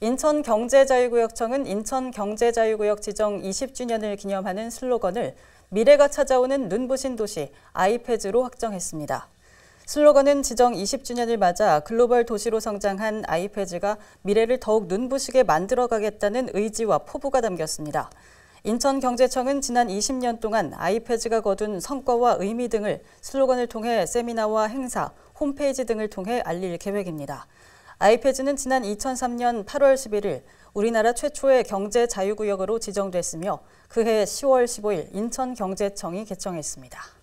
인천경제자유구역청은 인천경제자유구역 지정 20주년을 기념하는 슬로건을 미래가 찾아오는 눈부신 도시 아이패즈로 확정했습니다. 슬로건은 지정 20주년을 맞아 글로벌 도시로 성장한 아이패즈가 미래를 더욱 눈부시게 만들어가겠다는 의지와 포부가 담겼습니다. 인천경제청은 지난 20년 동안 아이패즈가 거둔 성과와 의미 등을 슬로건을 통해 세미나와 행사, 홈페이지 등을 통해 알릴 계획입니다. 아이패즈는 지난 2003년 8월 11일 우리나라 최초의 경제 자유구역으로 지정됐으며 그해 10월 15일 인천경제청이 개청했습니다.